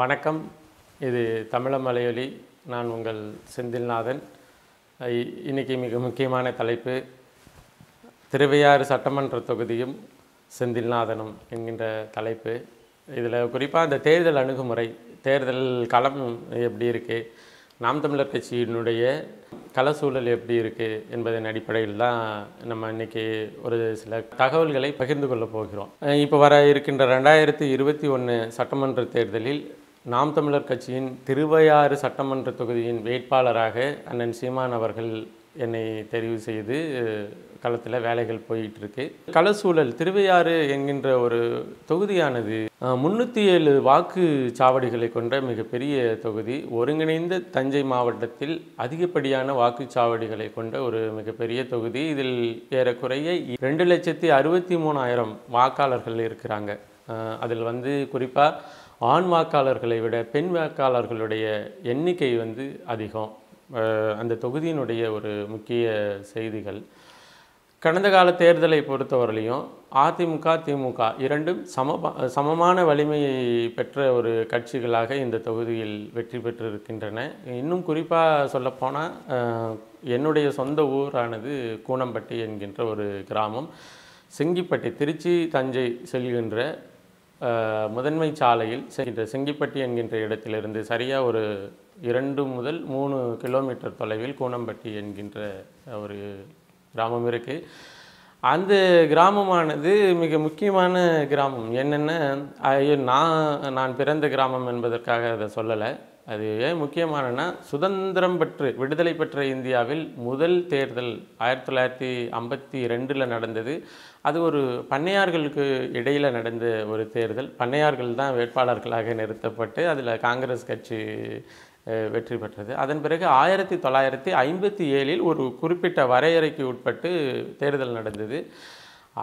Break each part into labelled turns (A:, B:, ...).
A: வணக்கம் இது மலையொலி நான் உங்கள் செந்தில்நாதன் இன்றைக்கி மிக முக்கியமான தலைப்பு திருவையாறு சட்டமன்ற தொகுதியும் செந்தில்நாதனும் என்கின்ற தலைப்பு இதில் குறிப்பாக இந்த தேர்தல் அணுகுமுறை தேர்தல் களம் எப்படி இருக்குது நாம் தமிழர் கட்சியினுடைய கலசூழல் எப்படி இருக்குது என்பதன் அடிப்படையில் தான் நம்ம இன்றைக்கி ஒரு சில தகவல்களை பகிர்ந்து கொள்ளப் போகிறோம் இப்போ வர இருக்கின்ற ரெண்டாயிரத்தி இருபத்தி ஒன்று சட்டமன்ற தேர்தலில் நாம் தமிழர் கட்சியின் திருவையாறு சட்டமன்ற தொகுதியின் வேட்பாளராக அண்ணன் சீமான் அவர்கள் என்னை தெரிவு செய்து களத்தில் வேலைகள் போயிட்டு இருக்கு களசூழல் திருவையாறு என்கின்ற ஒரு தொகுதியானது முன்னூற்றி ஏழு வாக்கு சாவடிகளை கொண்ட மிகப்பெரிய தொகுதி ஒருங்கிணைந்த தஞ்சை மாவட்டத்தில் அதிகப்படியான வாக்குச்சாவடிகளை கொண்ட ஒரு மிகப்பெரிய தொகுதி இதில் ஏறக்குறைய ரெண்டு லட்சத்தி அறுபத்தி மூணாயிரம் வாக்காளர்கள் இருக்கிறாங்க அதில் வந்து குறிப்பாக ஆண் வாக்காளர்களை விட பெண் வாக்காளர்களுடைய எண்ணிக்கை வந்து அதிகம் அந்த தொகுதியினுடைய ஒரு முக்கிய செய்திகள் கடந்த கால தேர்தலை பொறுத்தவரையிலையும் அதிமுக திமுக இரண்டும் சம சமமான வலிமையை பெற்ற ஒரு கட்சிகளாக இந்த தொகுதியில் வெற்றி பெற்றிருக்கின்றன இன்னும் குறிப்பாக சொல்லப்போனால் என்னுடைய சொந்த ஊரானது கூனம்பட்டி என்கின்ற ஒரு கிராமம் செங்கிப்பட்டி திருச்சி தஞ்சை செல்கின்ற முதன்மை சாலையில் செய்கின்ற செங்கிப்பட்டி என்கின்ற இடத்திலிருந்து சரியாக ஒரு இரண்டு முதல் மூணு கிலோமீட்டர் தொலைவில் கூனம்பட்டி என்கின்ற ஒரு கிராமம் இருக்குது அந்த கிராமமானது மிக முக்கியமான கிராமம் என்னென்ன நான் நான் பிறந்த கிராமம் என்பதற்காக அதை சொல்லலை அது ஏன் முக்கியமானனா சுதந்திரம் பெற்று விடுதலை பெற்ற இந்தியாவில் முதல் தேர்தல் ஆயிரத்தி தொள்ளாயிரத்தி ஐம்பத்தி ரெண்டில் நடந்தது அது ஒரு பண்ணையார்களுக்கு இடையில் நடந்த ஒரு தேர்தல் பண்ணையார்கள் தான் வேட்பாளர்களாக நிறுத்தப்பட்டு அதில் காங்கிரஸ் கட்சி வெற்றி பெற்றது அதன் பிறகு ஆயிரத்தி தொள்ளாயிரத்தி ஐம்பத்தி ஏழில் ஒரு குறிப்பிட்ட வரையறைக்கு உட்பட்டு தேர்தல் நடந்தது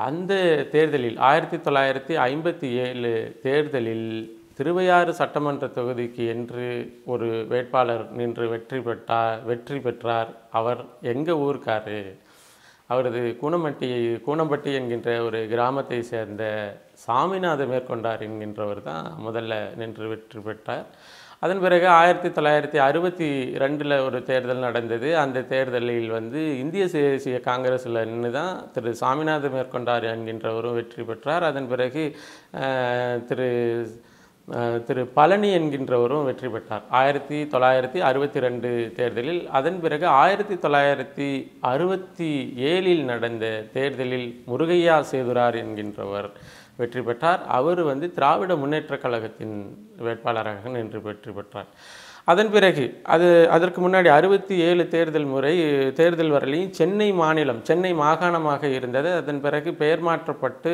A: அந்த தேர்தலில் ஆயிரத்தி தொள்ளாயிரத்தி ஐம்பத்தி ஏழு தேர்தலில் திருவையாறு சட்டமன்ற தொகுதிக்கு என்று ஒரு வேட்பாளர் நின்று வெற்றி பெற்றார் வெற்றி பெற்றார் அவர் எங்கள் ஊருக்காரு அவரது கூனமட்டி கூனம்பட்டி என்கின்ற ஒரு கிராமத்தை சேர்ந்த சாமிநாத மேற்கொண்டார் என்கின்றவர் தான் முதல்ல நின்று வெற்றி பெற்றார் அதன் பிறகு ஆயிரத்தி தொள்ளாயிரத்தி அறுபத்தி ரெண்டில் ஒரு தேர்தல் நடந்தது அந்த தேர்தலில் வந்து இந்திய தேசிய காங்கிரஸில் நின்று தான் திரு சாமிநாதன் மேற்கொண்டார் என்கின்றவரும் வெற்றி பெற்றார் அதன் பிறகு திரு திரு பழனி என்கின்றவரும் வெற்றி பெற்றார் ஆயிரத்தி தொள்ளாயிரத்தி அறுபத்தி ரெண்டு தேர்தலில் அதன் பிறகு ஆயிரத்தி தொள்ளாயிரத்தி அறுபத்தி ஏழில் நடந்த தேர்தலில் முருகையா சேதுரார் என்கின்றவர் வெற்றி பெற்றார் அவர் வந்து திராவிட முன்னேற்ற கழகத்தின் வேட்பாளராக நின்று வெற்றி பெற்றார் அதன் பிறகு அது அதற்கு முன்னாடி அறுபத்தி ஏழு தேர்தல் முறை தேர்தல் வரலையும் சென்னை மாநிலம் சென்னை மாகாணமாக இருந்தது அதன் பிறகு பெயர் மாற்றப்பட்டு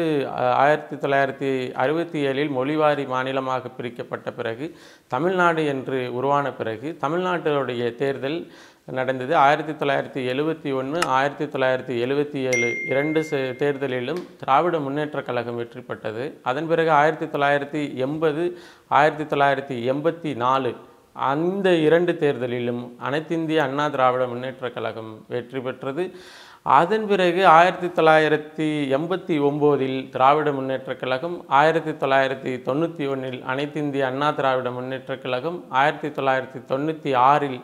A: ஆயிரத்தி தொள்ளாயிரத்தி அறுபத்தி ஏழில் மொழிவாரி மாநிலமாக பிரிக்கப்பட்ட பிறகு தமிழ்நாடு என்று உருவான பிறகு தமிழ்நாட்டினுடைய தேர்தல் நடந்தது ஆயிரத்தி தொள்ளாயிரத்தி எழுபத்தி ஒன்று ஆயிரத்தி தொள்ளாயிரத்தி எழுபத்தி ஏழு இரண்டு தேர்தலிலும் திராவிட முன்னேற்றக் கழகம் வெற்றி பெற்றது அதன் பிறகு ஆயிரத்தி தொள்ளாயிரத்தி எண்பது ஆயிரத்தி தொள்ளாயிரத்தி எண்பத்தி நாலு அந்த இரண்டு தேர்தலிலும் அனைத்திந்திய அண்ணா திராவிட முன்னேற்றக் கழகம் வெற்றி பெற்றது அதன் பிறகு ஆயிரத்தி தொள்ளாயிரத்தி எண்பத்தி ஒம்போதில் திராவிட முன்னேற்றக் கழகம் ஆயிரத்தி தொள்ளாயிரத்தி தொண்ணூற்றி ஒன்றில் அனைத்திந்திய அண்ணா திராவிட முன்னேற்றக் கழகம் ஆயிரத்தி தொள்ளாயிரத்தி தொண்ணூற்றி ஆறில்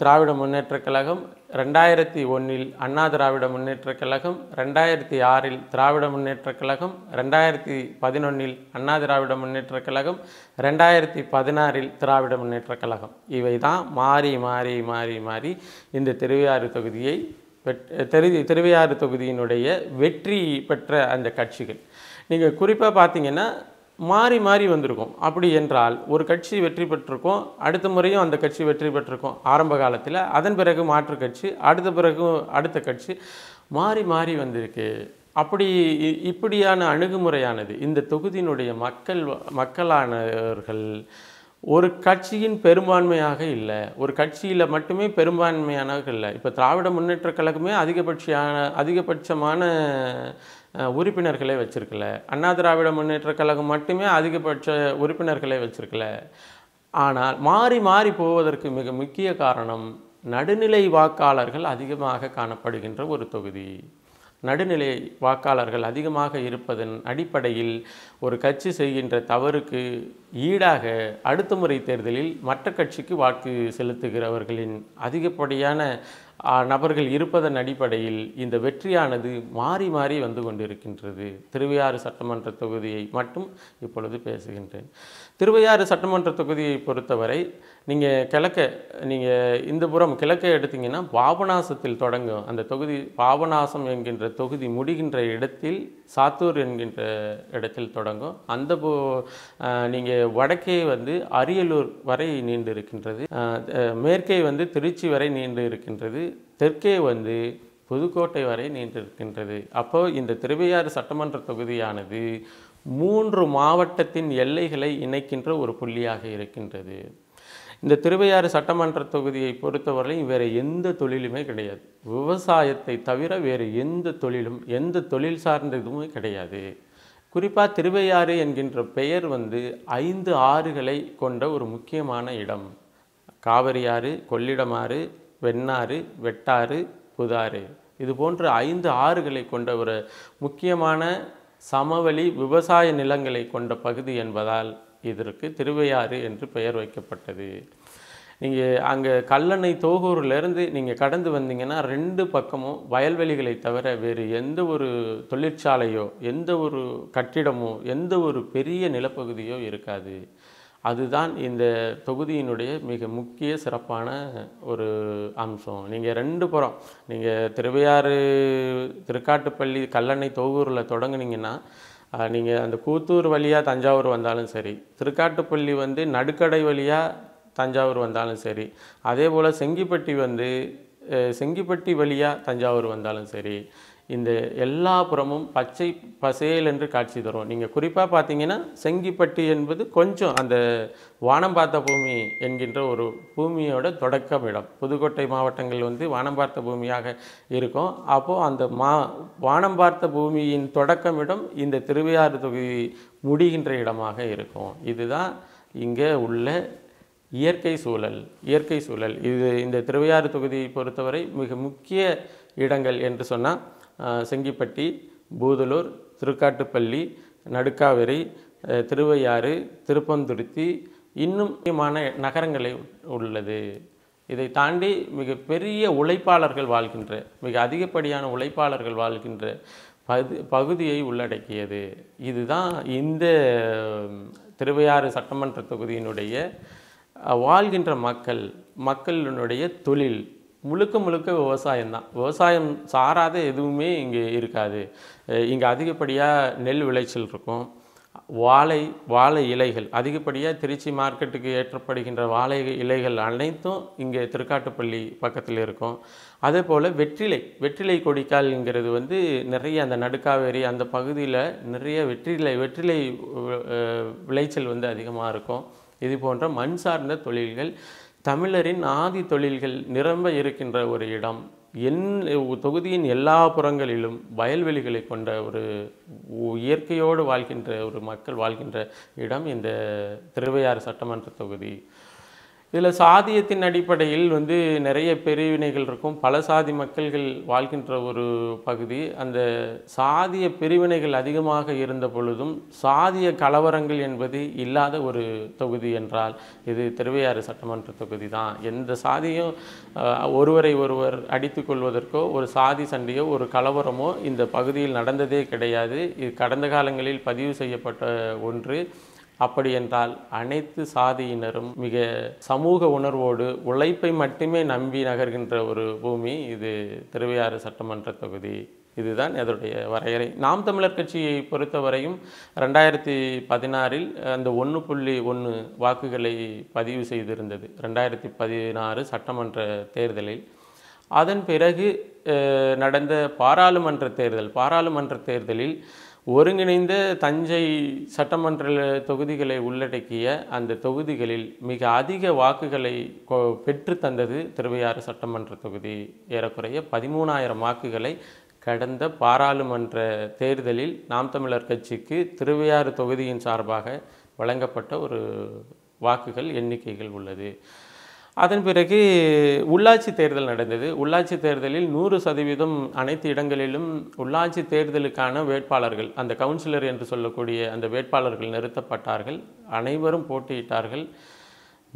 A: திராவிட முன்னேற்றக் கழகம் ரெண்டாயிரத்தி ஒன்றில் அண்ணா திராவிட முன்னேற்றக் கழகம் ரெண்டாயிரத்தி ஆறில் திராவிட முன்னேற்றக் கழகம் ரெண்டாயிரத்தி பதினொன்றில் அண்ணா திராவிட முன்னேற்றக் கழகம் ரெண்டாயிரத்தி பதினாறில் திராவிட முன்னேற்றக் கழகம் இவை தான் மாறி மாறி மாறி மாறி இந்த திருவையாறு தொகுதியை தெரு திருவையாறு தொகுதியினுடைய வெற்றி பெற்ற அந்த கட்சிகள் நீங்கள் குறிப்பாக பார்த்தீங்கன்னா மாறி மாறி வந்திருக்கும் அப்படி என்றால் ஒரு கட்சி வெற்றி பெற்றிருக்கும் அடுத்த முறையும் அந்த கட்சி வெற்றி பெற்றிருக்கும் ஆரம்ப காலத்தில் அதன் பிறகு மாற்று கட்சி அடுத்த பிறகு அடுத்த கட்சி மாறி மாறி வந்திருக்கு அப்படி இப்படியான அணுகுமுறையானது இந்த தொகுதியினுடைய மக்கள் மக்களானவர்கள் ஒரு கட்சியின் பெரும்பான்மையாக இல்லை ஒரு கட்சியில் மட்டுமே பெரும்பான்மையானவர்கள் இல்லை இப்போ திராவிட முன்னேற்ற கழகமே அதிகபட்சியான அதிகபட்சமான உறுப்பினர்களை வச்சுருக்கல அண்ணா திராவிட முன்னேற்ற கழகம் மட்டுமே அதிகபட்ச உறுப்பினர்களே வச்சுருக்கல ஆனால் மாறி மாறி போவதற்கு மிக முக்கிய காரணம் நடுநிலை வாக்காளர்கள் அதிகமாக காணப்படுகின்ற ஒரு தொகுதி நடுநிலை வாக்காளர்கள் அதிகமாக இருப்பதன் அடிப்படையில் ஒரு கட்சி செய்கின்ற தவறுக்கு ஈடாக அடுத்த முறை தேர்தலில் மற்ற கட்சிக்கு வாக்கு செலுத்துகிறவர்களின் அதிகப்படியான நபர்கள் இருப்பதன் அடிப்படையில் இந்த வெற்றியானது மாறி மாறி வந்து கொண்டிருக்கின்றது திருவையாறு சட்டமன்ற தொகுதியை மட்டும் இப்பொழுது பேசுகின்றேன் திருவையாறு சட்டமன்ற தொகுதியை பொறுத்தவரை நீங்கள் கிழக்க நீங்கள் இந்த புறம் கிழக்க எடுத்திங்கன்னா பாபநாசத்தில் தொடங்கும் அந்த தொகுதி பாபநாசம் என்கின்ற தொகுதி முடிகின்ற இடத்தில் சாத்தூர் என்கின்ற இடத்தில் தொடங்கும் அந்த போ நீங்கள் வடக்கே வந்து அரியலூர் வரை நீண்டு இருக்கின்றது மேற்கே வந்து திருச்சி வரை நீண்டு இருக்கின்றது தெற்கே வந்து புதுக்கோட்டை வரை நீண்டிருக்கின்றது அப்போ இந்த திருவையாறு சட்டமன்ற தொகுதியானது மூன்று மாவட்டத்தின் எல்லைகளை இணைக்கின்ற ஒரு புள்ளியாக இருக்கின்றது இந்த திருவையாறு சட்டமன்ற தொகுதியை பொறுத்தவரையும் வேறு எந்த தொழிலுமே கிடையாது விவசாயத்தை தவிர வேறு எந்த தொழிலும் எந்த தொழில் சார்ந்த இதுவுமே கிடையாது குறிப்பாக திருவையாறு என்கின்ற பெயர் வந்து ஐந்து ஆறுகளை கொண்ட ஒரு முக்கியமான இடம் காவிரி ஆறு கொள்ளிடம் ஆறு வெண்ணாறு வெட்டாறு புதாறு இது போன்ற ஐந்து ஆறுகளை கொண்ட ஒரு முக்கியமான சமவெளி விவசாய நிலங்களை கொண்ட பகுதி என்பதால் இதற்கு திருவையாறு என்று பெயர் வைக்கப்பட்டது நீங்கள் அங்கே கல்லணை தோகூர்லேருந்து நீங்கள் கடந்து வந்தீங்கன்னா ரெண்டு பக்கமும் வயல்வெளிகளை தவிர வேறு எந்த ஒரு தொழிற்சாலையோ எந்த ஒரு கட்டிடமோ எந்த ஒரு பெரிய நிலப்பகுதியோ இருக்காது அதுதான் இந்த தொகுதியினுடைய மிக முக்கிய சிறப்பான ஒரு அம்சம் நீங்கள் ரெண்டு புறம் நீங்கள் திருவையாறு திருக்காட்டுப்பள்ளி கல்லணை தொகுரில் தொடங்குனீங்கன்னா நீங்கள் அந்த கூத்தூர் வழியாக தஞ்சாவூர் வந்தாலும் சரி திருக்காட்டுப்பள்ளி வந்து நடுக்கடை வழியாக தஞ்சாவூர் வந்தாலும் சரி அதே போல் செங்கிப்பட்டி வந்து செங்கிப்பட்டி வழியாக தஞ்சாவூர் வந்தாலும் சரி இந்த எல்லா புறமும் பச்சை பசேல் என்று காட்சி தரும் நீங்கள் குறிப்பாக பார்த்தீங்கன்னா செங்கிப்பட்டி என்பது கொஞ்சம் அந்த வானம் பார்த்த பூமி என்கின்ற ஒரு பூமியோட தொடக்கம் இடம் புதுக்கோட்டை மாவட்டங்கள் வந்து வானம் பார்த்த பூமியாக இருக்கும் அப்போது அந்த மா வானம் பார்த்த பூமியின் தொடக்கம் இடம் இந்த திருவையாறு தொகுதி முடிகின்ற இடமாக இருக்கும் இதுதான் இங்கே உள்ள இயற்கை சூழல் இயற்கை சூழல் இது இந்த திருவையாறு தொகுதியை பொறுத்தவரை மிக முக்கிய இடங்கள் என்று சொன்னால் செங்கிப்பட்டி பூதலூர் திருக்காட்டுப்பள்ளி நடுக்காவிரி திருவையாறு திருப்பந்துருத்தி இன்னும் முக்கியமான நகரங்களை உள்ளது இதை தாண்டி மிக பெரிய உழைப்பாளர்கள் வாழ்கின்ற மிக அதிகப்படியான உழைப்பாளர்கள் வாழ்கின்ற பகு பகுதியை உள்ளடக்கியது இதுதான் இந்த திருவையாறு சட்டமன்ற தொகுதியினுடைய வாழ்கின்ற மக்கள் மக்களினுடைய தொழில் முழுக்க முழுக்க விவசாயம் தான் விவசாயம் சாராத எதுவுமே இங்கே இருக்காது இங்கே அதிகப்படியாக நெல் விளைச்சல் இருக்கும் வாழை வாழை இலைகள் அதிகப்படியாக திருச்சி மார்க்கெட்டுக்கு ஏற்றப்படுகின்ற வாழை இலைகள் அனைத்தும் இங்கே திருக்காட்டுப்பள்ளி பக்கத்தில் இருக்கும் அதே போல் வெற்றிலை வெற்றிலை கொடிக்கால்ங்கிறது வந்து நிறைய அந்த நடுக்காவேரி அந்த பகுதியில் நிறைய வெற்றிலை வெற்றிலை விளைச்சல் வந்து அதிகமாக இருக்கும் இது போன்ற மண் சார்ந்த தொழில்கள் தமிழரின் ஆதி தொழில்கள் நிரம்ப இருக்கின்ற ஒரு இடம் என் தொகுதியின் எல்லா புறங்களிலும் வயல்வெளிகளை கொண்ட ஒரு இயற்கையோடு வாழ்கின்ற ஒரு மக்கள் வாழ்கின்ற இடம் இந்த திருவையாறு சட்டமன்ற தொகுதி இதில் சாதியத்தின் அடிப்படையில் வந்து நிறைய பிரிவினைகள் இருக்கும் பல சாதி மக்கள்கள் வாழ்கின்ற ஒரு பகுதி அந்த சாதிய பிரிவினைகள் அதிகமாக இருந்த பொழுதும் சாதிய கலவரங்கள் என்பது இல்லாத ஒரு தொகுதி என்றால் இது திருவையாறு சட்டமன்ற தொகுதி தான் எந்த சாதியும் ஒருவரை ஒருவர் அடித்து கொள்வதற்கோ ஒரு சாதி சண்டையோ ஒரு கலவரமோ இந்த பகுதியில் நடந்ததே கிடையாது இது கடந்த காலங்களில் பதிவு செய்யப்பட்ட ஒன்று அப்படி என்றால் அனைத்து சாதியினரும் மிக சமூக உணர்வோடு உழைப்பை மட்டுமே நம்பி நகர்கின்ற ஒரு பூமி இது திருவையாறு சட்டமன்ற தொகுதி இதுதான் அதனுடைய வரையறை நாம் தமிழர் கட்சியை பொறுத்தவரையும் ரெண்டாயிரத்தி பதினாறில் அந்த ஒன்று புள்ளி ஒன்று வாக்குகளை பதிவு செய்திருந்தது ரெண்டாயிரத்தி பதினாறு சட்டமன்ற தேர்தலில் அதன் பிறகு நடந்த பாராளுமன்ற தேர்தல் பாராளுமன்ற தேர்தலில் ஒருங்கிணைந்த தஞ்சை சட்டமன்ற தொகுதிகளை உள்ளடக்கிய அந்த தொகுதிகளில் மிக அதிக வாக்குகளை பெற்று தந்தது திருவையாறு சட்டமன்ற தொகுதி ஏறக்குறைய பதிமூணாயிரம் வாக்குகளை கடந்த பாராளுமன்ற தேர்தலில் நாம் தமிழர் கட்சிக்கு திருவையாறு தொகுதியின் சார்பாக வழங்கப்பட்ட ஒரு வாக்குகள் எண்ணிக்கைகள் உள்ளது அதன் பிறகு உள்ளாட்சி தேர்தல் நடந்தது உள்ளாட்சி தேர்தலில் நூறு சதவீதம் அனைத்து இடங்களிலும் உள்ளாட்சி தேர்தலுக்கான வேட்பாளர்கள் அந்த கவுன்சிலர் என்று சொல்லக்கூடிய அந்த வேட்பாளர்கள் நிறுத்தப்பட்டார்கள் அனைவரும் போட்டியிட்டார்கள்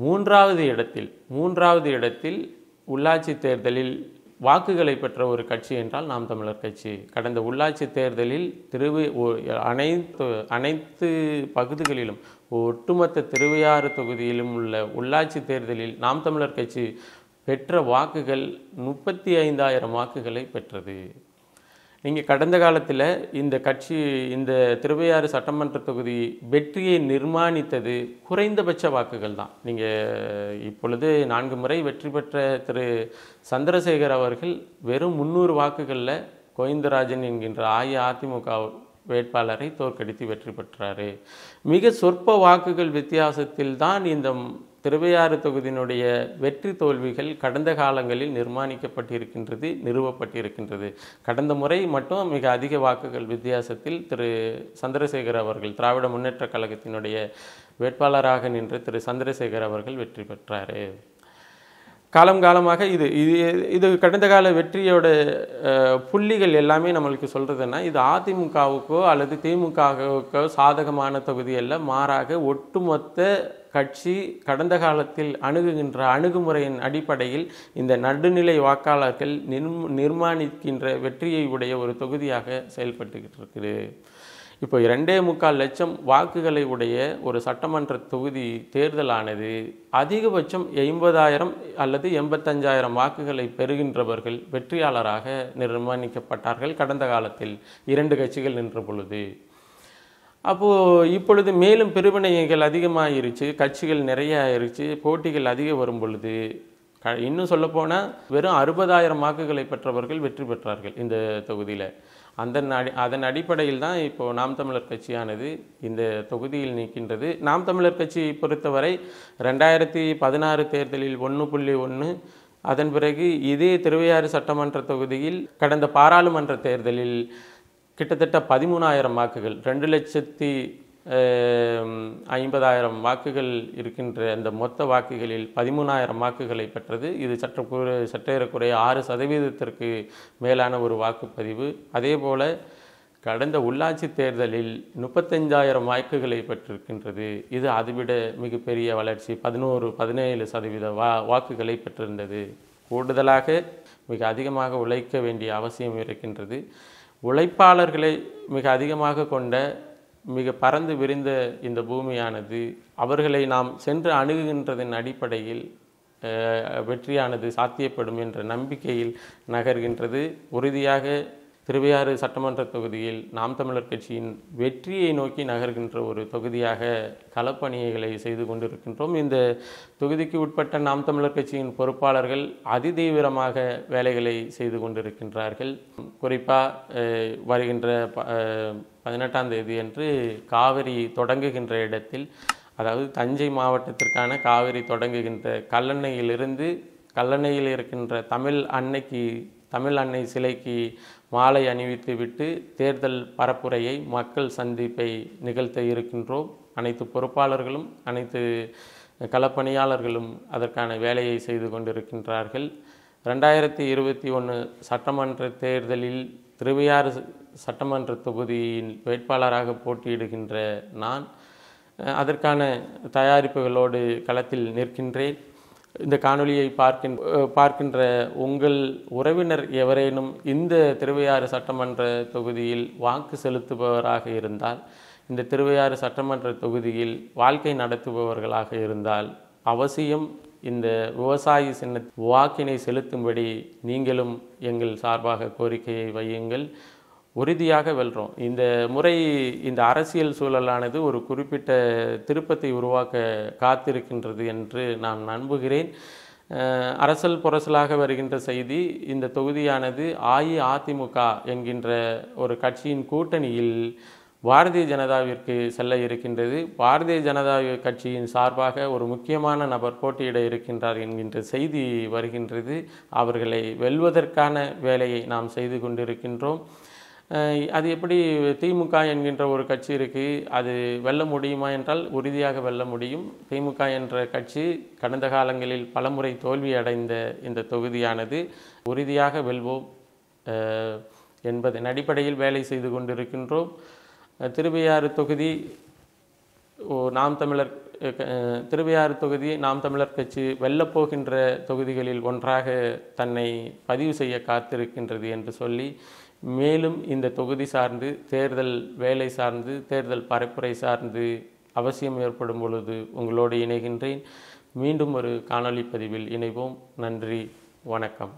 A: மூன்றாவது இடத்தில் மூன்றாவது இடத்தில் உள்ளாட்சி தேர்தலில் வாக்குகளை பெற்ற ஒரு கட்சி என்றால் நாம் தமிழர் கட்சி கடந்த உள்ளாட்சி தேர்தலில் திருவு அனைத்து அனைத்து பகுதிகளிலும் ஒட்டுமொத்த திருவையாறு தொகுதியிலும் உள்ள உள்ளாட்சி தேர்தலில் நாம் தமிழர் கட்சி பெற்ற வாக்குகள் முப்பத்தி ஐந்தாயிரம் வாக்குகளை பெற்றது நீங்கள் கடந்த காலத்தில் இந்த கட்சி இந்த திருவையாறு சட்டமன்ற தொகுதி வெற்றியை நிர்மாணித்தது குறைந்தபட்ச வாக்குகள் தான் நீங்கள் இப்பொழுது நான்கு முறை வெற்றி பெற்ற திரு சந்திரசேகர் அவர்கள் வெறும் முந்நூறு வாக்குகளில் கோவிந்தராஜன் என்கின்ற அஇஅதிமுக வேட்பாளரை தோற்கடித்து வெற்றி பெற்றார் மிக சொற்ப வாக்குகள் வித்தியாசத்தில் தான் இந்த திருவையாறு தொகுதியினுடைய வெற்றி தோல்விகள் கடந்த காலங்களில் நிர்மாணிக்கப்பட்டிருக்கின்றது நிறுவப்பட்டிருக்கின்றது கடந்த முறை மட்டும் மிக அதிக வாக்குகள் வித்தியாசத்தில் திரு சந்திரசேகர் அவர்கள் திராவிட முன்னேற்ற கழகத்தினுடைய வேட்பாளராக நின்ற திரு சந்திரசேகர் அவர்கள் வெற்றி பெற்றார் காலம் காலமாக இது இது இது கடந்த கால வெற்றியோட புள்ளிகள் எல்லாமே நம்மளுக்கு சொல்கிறதுன்னா இது அதிமுகவுக்கோ அல்லது திமுகவுக்கோ சாதகமான தொகுதியல்ல மாறாக ஒட்டுமொத்த கட்சி கடந்த காலத்தில் அணுகுகின்ற அணுகுமுறையின் அடிப்படையில் இந்த நடுநிலை வாக்காளர்கள் நிர்மாணிக்கின்ற வெற்றியை உடைய ஒரு தொகுதியாக செயல்பட்டுக்கிட்டு இருக்குது இப்போ இரண்டே முக்கால் லட்சம் வாக்குகளை உடைய ஒரு சட்டமன்ற தொகுதி தேர்தலானது அதிகபட்சம் எண்பதாயிரம் அல்லது எண்பத்தஞ்சாயிரம் வாக்குகளை பெறுகின்றவர்கள் வெற்றியாளராக நிர்மாணிக்கப்பட்டார்கள் கடந்த காலத்தில் இரண்டு கட்சிகள் நின்ற பொழுது அப்போது இப்பொழுது மேலும் பிரிவினைகள் அதிகமாகிருச்சு கட்சிகள் நிறைய ஆயிருச்சு போட்டிகள் அதிகம் வரும் பொழுது இன்னும் சொல்லப்போனால் வெறும் அறுபதாயிரம் வாக்குகளை பெற்றவர்கள் வெற்றி பெற்றார்கள் இந்த தொகுதியில் அந்த அடி அதன் அடிப்படையில் தான் இப்போது நாம் தமிழர் கட்சியானது இந்த தொகுதியில் நிற்கின்றது நாம் தமிழர் கட்சியை பொறுத்தவரை ரெண்டாயிரத்தி பதினாறு தேர்தலில் ஒன்று புள்ளி ஒன்று அதன் பிறகு இதே திருவையாறு சட்டமன்ற தொகுதியில் கடந்த பாராளுமன்ற தேர்தலில் கிட்டத்தட்ட பதிமூணாயிரம் வாக்குகள் ரெண்டு லட்சத்தி ஐம்பதாயிரம் வாக்குகள் இருக்கின்ற அந்த மொத்த வாக்குகளில் பதிமூணாயிரம் வாக்குகளை பெற்றது இது சற்றக்குறை சற்றேறக்குறைய ஆறு சதவீதத்திற்கு மேலான ஒரு வாக்குப்பதிவு அதே போல் கடந்த உள்ளாட்சி தேர்தலில் முப்பத்தஞ்சாயிரம் வாக்குகளை பெற்றிருக்கின்றது இது அதுவிட மிகப்பெரிய வளர்ச்சி பதினோரு பதினேழு சதவீத வா வாக்குகளை பெற்றிருந்தது கூடுதலாக மிக அதிகமாக உழைக்க வேண்டிய அவசியம் இருக்கின்றது உழைப்பாளர்களை மிக அதிகமாக கொண்ட மிக பறந்து விரிந்த இந்த பூமியானது அவர்களை நாம் சென்று அணுகுகின்றதன் அடிப்படையில் வெற்றியானது சாத்தியப்படும் என்ற நம்பிக்கையில் நகர்கின்றது உறுதியாக திருவையாறு சட்டமன்ற தொகுதியில் நாம் தமிழர் கட்சியின் வெற்றியை நோக்கி நகர்கின்ற ஒரு தொகுதியாக களப்பணிகளை செய்து கொண்டிருக்கின்றோம் இந்த தொகுதிக்கு உட்பட்ட நாம் தமிழர் கட்சியின் பொறுப்பாளர்கள் அதிதீவிரமாக வேலைகளை செய்து கொண்டிருக்கின்றார்கள் குறிப்பாக வருகின்ற பதினெட்டாம் தேதி அன்று காவிரி தொடங்குகின்ற இடத்தில் அதாவது தஞ்சை மாவட்டத்திற்கான காவிரி தொடங்குகின்ற கல்லணையிலிருந்து கல்லணையில் இருக்கின்ற தமிழ் அன்னைக்கு தமிழ் அன்னை சிலைக்கு மாலை அணிவித்துவிட்டு தேர்தல் பரப்புரையை மக்கள் சந்திப்பை நிகழ்த்த இருக்கின்றோம் அனைத்து பொறுப்பாளர்களும் அனைத்து களப்பணியாளர்களும் அதற்கான வேலையை செய்து கொண்டிருக்கின்றார்கள் ரெண்டாயிரத்தி இருபத்தி ஒன்று சட்டமன்ற தேர்தலில் திருவையாறு சட்டமன்ற தொகுதியின் வேட்பாளராக போட்டியிடுகின்ற நான் அதற்கான தயாரிப்புகளோடு களத்தில் நிற்கின்றேன் இந்த காணொலியை பார்க்கின் பார்க்கின்ற உங்கள் உறவினர் எவரேனும் இந்த திருவையாறு சட்டமன்ற தொகுதியில் வாக்கு செலுத்துபவராக இருந்தால் இந்த திருவையாறு சட்டமன்ற தொகுதியில் வாழ்க்கை நடத்துபவர்களாக இருந்தால் அவசியம் இந்த விவசாயி சின்ன வாக்கினை செலுத்தும்படி நீங்களும் எங்கள் சார்பாக கோரிக்கையை வையுங்கள் உறுதியாக வெல்றோம் இந்த முறை இந்த அரசியல் சூழலானது ஒரு குறிப்பிட்ட திருப்பத்தை உருவாக்க காத்திருக்கின்றது என்று நான் நம்புகிறேன் அரசல் புரசலாக வருகின்ற செய்தி இந்த தொகுதியானது அஇஅதிமுக என்கின்ற ஒரு கட்சியின் கூட்டணியில் பாரதிய ஜனதாவிற்கு செல்ல இருக்கின்றது பாரதிய ஜனதா கட்சியின் சார்பாக ஒரு முக்கியமான நபர் போட்டியிட இருக்கின்றார் என்கின்ற செய்தி வருகின்றது அவர்களை வெல்வதற்கான வேலையை நாம் செய்து கொண்டிருக்கின்றோம் அது எப்படி திமுக என்கின்ற ஒரு கட்சி இருக்குது அது வெல்ல முடியுமா என்றால் உறுதியாக வெல்ல முடியும் திமுக என்ற கட்சி கடந்த காலங்களில் பலமுறை தோல்வி அடைந்த இந்த தொகுதியானது உறுதியாக வெல்வோம் என்பதன் அடிப்படையில் வேலை செய்து கொண்டிருக்கின்றோம் திருவையாறு தொகுதி நாம் தமிழர் திருவையாறு தொகுதி நாம் தமிழர் கட்சி வெல்லப்போகின்ற தொகுதிகளில் ஒன்றாக தன்னை பதிவு செய்ய காத்திருக்கின்றது என்று சொல்லி மேலும் இந்த தொகுதி சார்ந்து தேர்தல் வேலை சார்ந்து தேர்தல் பரப்புரை சார்ந்து அவசியம் ஏற்படும் பொழுது உங்களோடு இணைகின்றேன் மீண்டும் ஒரு காணொலி பதிவில் இணைவோம் நன்றி வணக்கம்